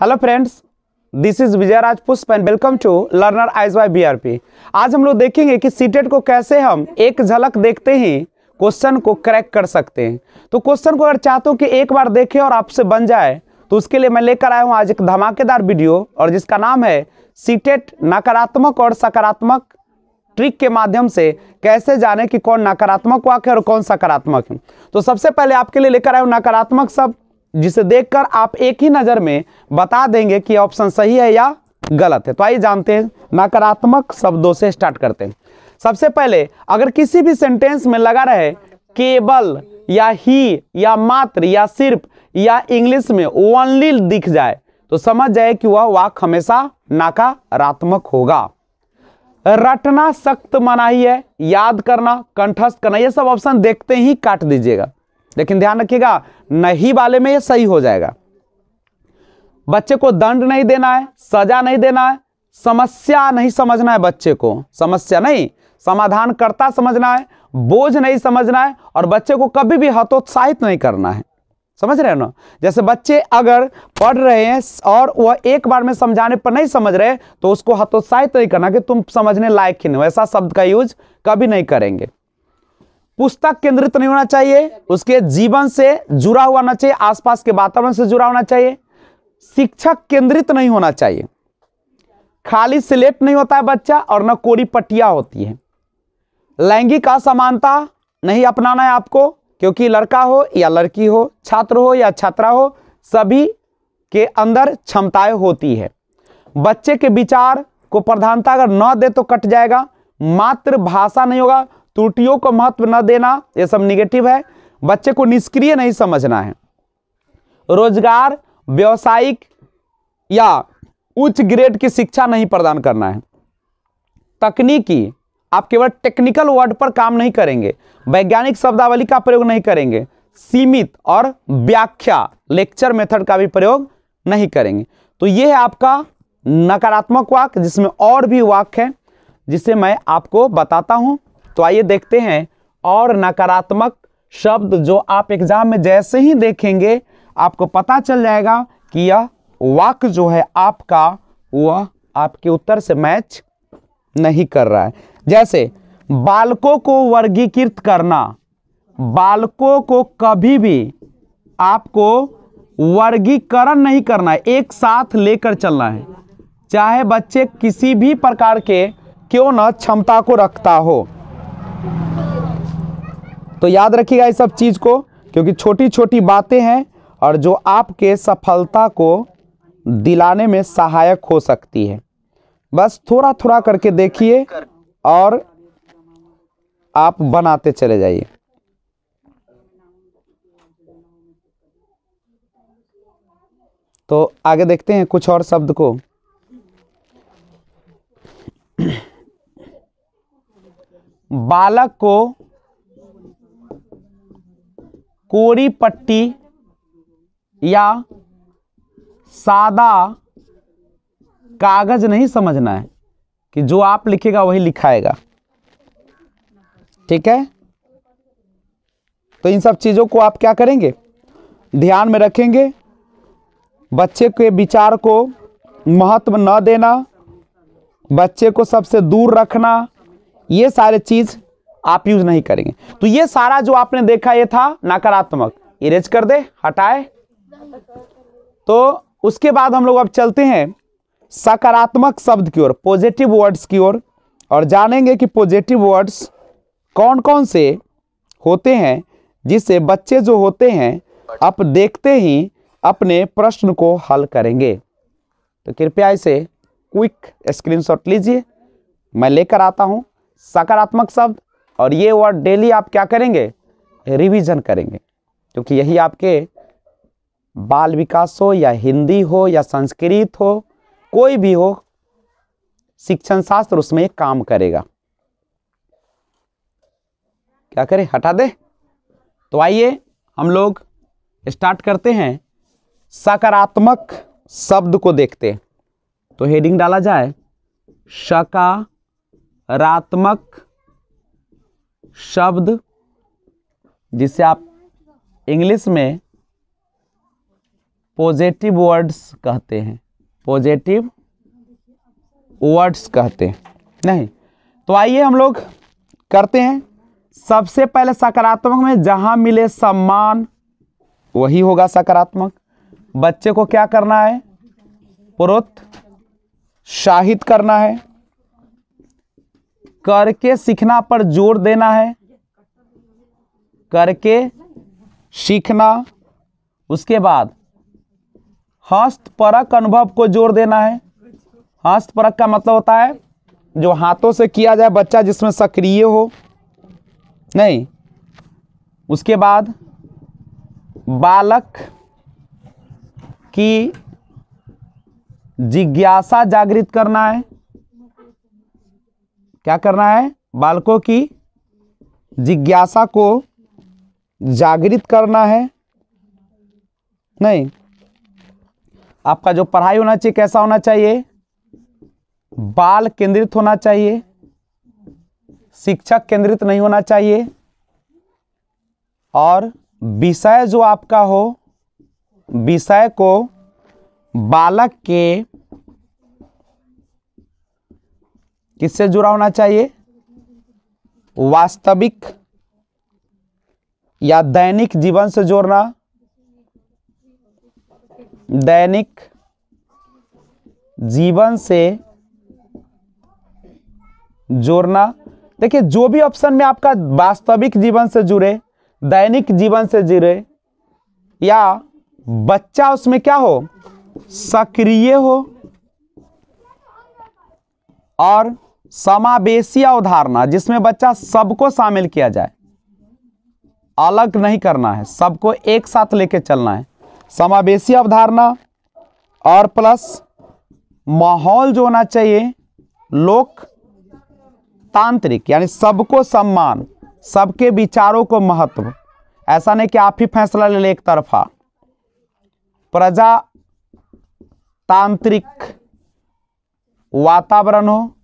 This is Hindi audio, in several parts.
Hello friends this is Vijay Raj Pushp and welcome to learner eyes R P आज हम लोग देखेंगे कि सीटेट e को कैसे हम एक झलक देखते ही क्वेश्चन को क्रैक कर सकते हैं तो क्वेश्चन को अगर चाहते हो कि एक बार देखें और आपसे बन जाए तो उसके लिए मैं लेकर आया हूं आज एक धमाकेदार वीडियो और जिसका नाम है सीटेट e नकारात्मक और सकारात्मक ट्रिक के माध्यम से कैसे जाने कि कौन नकारात्मक वाक्य और कौन सकारात्मक है तो सबसे पहले आपके लिए लेकर आए हूँ नकारात्मक शब्द जिसे देखकर आप एक ही नज़र में बता देंगे कि ऑप्शन सही है या गलत है तो आइए जानते हैं नकारात्मक शब्दों से स्टार्ट करते हैं सबसे पहले अगर किसी भी सेंटेंस में लगा रहे केवल या ही या मात्र या सिर्फ या इंग्लिश में ओनली दिख जाए तो समझ जाए कि वह वाक हमेशा नकारात्मक होगा रटना सख्त मनाही है याद करना कंठस्थ करना ये सब ऑप्शन देखते ही काट दीजिएगा लेकिन ध्यान रखिएगा नहीं वाले में ये सही हो जाएगा बच्चे को दंड नहीं देना है सजा नहीं देना है समस्या नहीं समझना है बच्चे को समस्या नहीं समाधान करता समझना है बोझ नहीं समझना है और बच्चे को कभी भी हतोत्साहित नहीं करना है समझ रहे हो ना जैसे बच्चे अगर पढ़ रहे हैं और वह एक बार में समझाने पर नहीं समझ रहे तो उसको हतोत्साहित नहीं करना कि तुम समझने लायक ही नहीं हो ऐसा शब्द का यूज कभी नहीं करेंगे पुस्तक केंद्रित नहीं होना चाहिए उसके जीवन से जुड़ा हुआ होना चाहिए आसपास के वातावरण से जुड़ा होना चाहिए शिक्षक केंद्रित नहीं होना चाहिए खाली सिलेक्ट नहीं होता है बच्चा और न कोरी पटिया होती है लैंगिक असमानता नहीं अपनाना है आपको क्योंकि लड़का हो या लड़की हो छात्र हो या छात्रा हो सभी के अंदर क्षमताएं होती है बच्चे के विचार को प्रधानता अगर न दे तो कट जाएगा मात्र भाषा नहीं होगा त्रुटियों को महत्व न देना ये सब निगेटिव है बच्चे को निष्क्रिय नहीं समझना है रोजगार व्यावसायिक या उच्च ग्रेड की शिक्षा नहीं प्रदान करना है तकनीकी आप केवल टेक्निकल वर्ड पर काम नहीं करेंगे वैज्ञानिक शब्दावली का प्रयोग नहीं करेंगे सीमित और व्याख्या लेक्चर मेथड का भी प्रयोग नहीं करेंगे तो यह है आपका नकारात्मक वाक्य जिसमें और भी वाक्य है जिसे मैं आपको बताता हूं तो आइए देखते हैं और नकारात्मक शब्द जो आप एग्ज़ाम में जैसे ही देखेंगे आपको पता चल जाएगा कि यह वाक जो है आपका वह आपके उत्तर से मैच नहीं कर रहा है जैसे बालकों को वर्गीकृत करना बालकों को कभी भी आपको वर्गीकरण नहीं करना है एक साथ लेकर चलना है चाहे बच्चे किसी भी प्रकार के क्यों ना क्षमता को रखता हो तो याद रखिएगा इस सब चीज़ को क्योंकि छोटी छोटी बातें हैं और जो आपके सफलता को दिलाने में सहायक हो सकती है बस थोड़ा थोड़ा करके देखिए और आप बनाते चले जाइए तो आगे देखते हैं कुछ और शब्द को बालक को कोरी पट्टी या सादा कागज नहीं समझना है कि जो आप लिखेगा वही लिखाएगा ठीक है तो इन सब चीज़ों को आप क्या करेंगे ध्यान में रखेंगे बच्चे के विचार को महत्व न देना बच्चे को सबसे दूर रखना ये सारे चीज़ आप यूज नहीं करेंगे तो ये सारा जो आपने देखा ये था नकारात्मक इरेज कर दे हटाए तो उसके बाद हम लोग अब चलते हैं सकारात्मक शब्द की ओर पॉजिटिव वर्ड्स की ओर और, और जानेंगे कि पॉजिटिव वर्ड्स कौन कौन से होते हैं जिससे बच्चे जो होते हैं आप देखते ही अपने प्रश्न को हल करेंगे तो कृपया इसे क्विक स्क्रीनशॉट लीजिए मैं लेकर आता हूँ सकारात्मक शब्द और ये वर्ड डेली आप क्या करेंगे रिवीजन करेंगे क्योंकि यही आपके बाल विकास हो या हिंदी हो या संस्कृत हो कोई भी हो शिक्षण शास्त्र उसमें काम करेगा क्या करें हटा दे तो आइए हम लोग स्टार्ट करते हैं सकारात्मक शब्द को देखते हैं तो हेडिंग डाला जाए सकारात्मक शब्द जिसे आप इंग्लिश में पॉजिटिव वर्ड्स कहते हैं पॉजिटिव वर्ड्स कहते हैं नहीं तो आइए हम लोग करते हैं सबसे पहले सकारात्मक में जहाँ मिले सम्मान वही होगा सकारात्मक बच्चे को क्या करना है प्रोत्साहित करना है करके सीखना पर जोर देना है करके सीखना उसके बाद हस्तपरक अनुभव को जोर देना है हस्तपरक का मतलब होता है जो हाथों से किया जाए बच्चा जिसमें सक्रिय हो नहीं उसके बाद बालक की जिज्ञासा जागृत करना है क्या करना है बालकों की जिज्ञासा को जागृत करना है नहीं आपका जो पढ़ाई होना चाहिए कैसा होना चाहिए बाल केंद्रित होना चाहिए शिक्षक केंद्रित नहीं होना चाहिए और विषय जो आपका हो विषय को बालक के किससे जुड़ा होना चाहिए वास्तविक या दैनिक जीवन से जोड़ना दैनिक जीवन से जोड़ना देखिए जो भी ऑप्शन में आपका वास्तविक जीवन से जुड़े दैनिक जीवन से जुड़े या बच्चा उसमें क्या हो सक्रिय हो और समावेशी अवधारणा जिसमें बच्चा सबको शामिल किया जाए अलग नहीं करना है सबको एक साथ लेके चलना है समावेशी अवधारणा और प्लस माहौल जो होना चाहिए लोकतांत्रिक यानी सबको सम्मान सबके विचारों को महत्व ऐसा नहीं कि आप ही फैसला ले ले एक तरफा हाँ। प्रजातांत्रिक वातावरण हो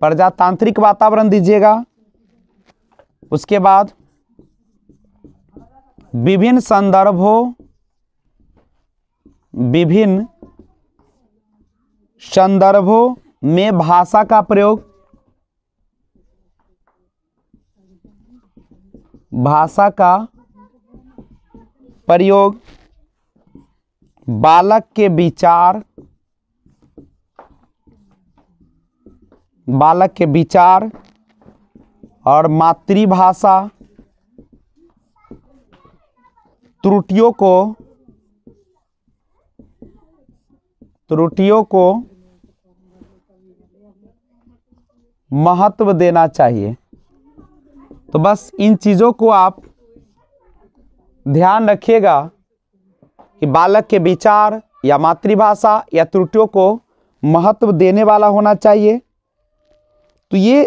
प्रजातांत्रिक वातावरण दीजिएगा उसके बाद विभिन्न संदर्भों विभिन्न संदर्भों में भाषा का प्रयोग भाषा का प्रयोग बालक के विचार बालक के विचार और मातृभाषा त्रुटियों को त्रुटियों को महत्व देना चाहिए तो बस इन चीज़ों को आप ध्यान रखिएगा कि बालक के विचार या मातृभाषा या त्रुटियों को महत्व देने वाला होना चाहिए तो ये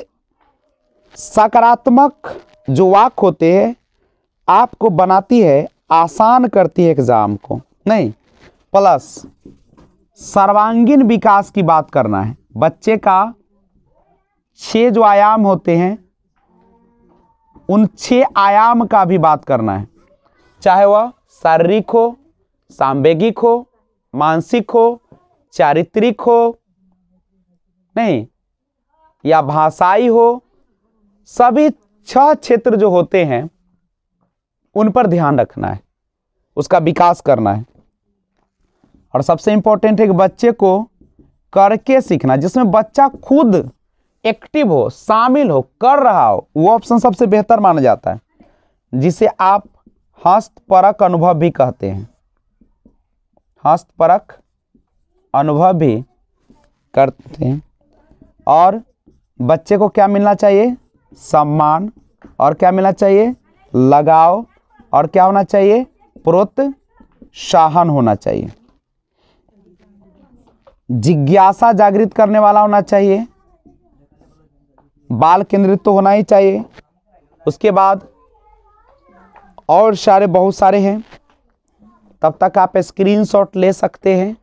सकारात्मक जो वाक होते हैं आपको बनाती है आसान करती है एग्ज़ाम को नहीं प्लस सर्वांगीण विकास की बात करना है बच्चे का छह जो आयाम होते हैं उन छह आयाम का भी बात करना है चाहे वह शारीरिक हो सांवेगिक हो मानसिक हो चारित्रिक हो नहीं या भाषाई हो सभी छह क्षेत्र जो होते हैं उन पर ध्यान रखना है उसका विकास करना है और सबसे इम्पोर्टेंट है कि बच्चे को करके सीखना जिसमें बच्चा खुद एक्टिव हो शामिल हो कर रहा हो वो ऑप्शन सबसे बेहतर माना जाता है जिसे आप हस्तपरक अनुभव भी कहते हैं हस्तपरक अनुभव भी करते हैं और बच्चे को क्या मिलना चाहिए सम्मान और क्या मिलना चाहिए लगाव और क्या होना चाहिए प्रोत्साहन होना चाहिए जिज्ञासा जागृत करने वाला होना चाहिए बाल केंद्रित तो होना ही चाहिए उसके बाद और सारे बहुत सारे हैं तब तक आप स्क्रीनशॉट ले सकते हैं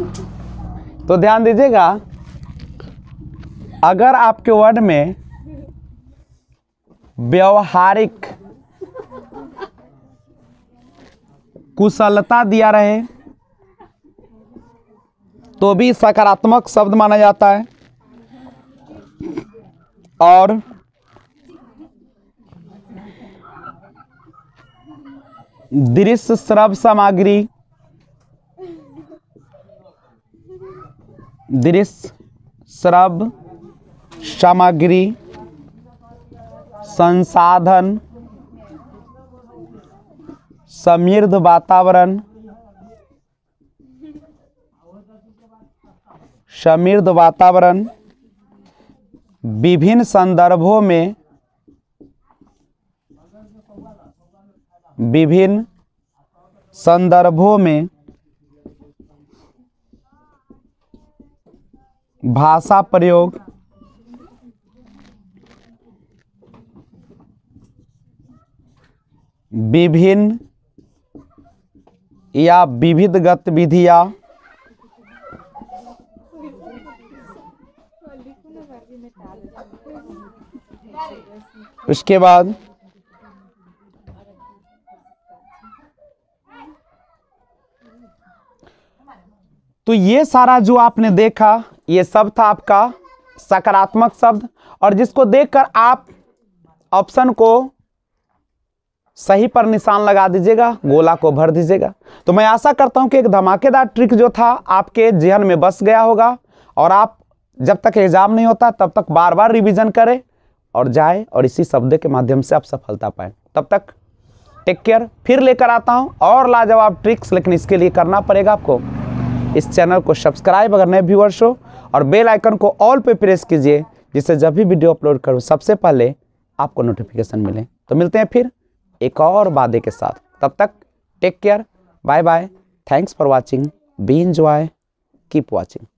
तो ध्यान दीजिएगा अगर आपके वर्ड में व्यवहारिक कुशलता दिया रहे तो भी सकारात्मक शब्द माना जाता है और दृश्य श्रव सामग्री दृश्य श्रव सामग्री संसाधन समृद्ध वातावरण समृद्ध वातावरण विभिन्न संदर्भों में विभिन्न संदर्भों में भाषा प्रयोग विभिन्न या विविध गतिविधियां उसके बाद तो ये सारा जो आपने देखा ये सब था आपका सकारात्मक शब्द और जिसको देखकर आप ऑप्शन को सही पर निशान लगा दीजिएगा गोला को भर दीजिएगा तो मैं आशा करता हूँ कि एक धमाकेदार ट्रिक जो था आपके जहन में बस गया होगा और आप जब तक एग्ज़ाम नहीं होता तब तक बार बार रिवीजन करें और जाए और इसी शब्द के माध्यम से आप सफलता पाए तब तक टेक केयर फिर लेकर आता हूँ और लाजवाब ट्रिक्स लेकिन इसके लिए करना पड़ेगा आपको इस चैनल को सब्सक्राइब अगर नए व्यूअर्स हो और बेल आइकन को ऑल पे प्रेस कीजिए जिससे जब भी वीडियो अपलोड करूँ सबसे पहले आपको नोटिफिकेशन मिले तो मिलते हैं फिर एक और वादे के साथ तब तक take care bye bye thanks for watching be enjoy keep watching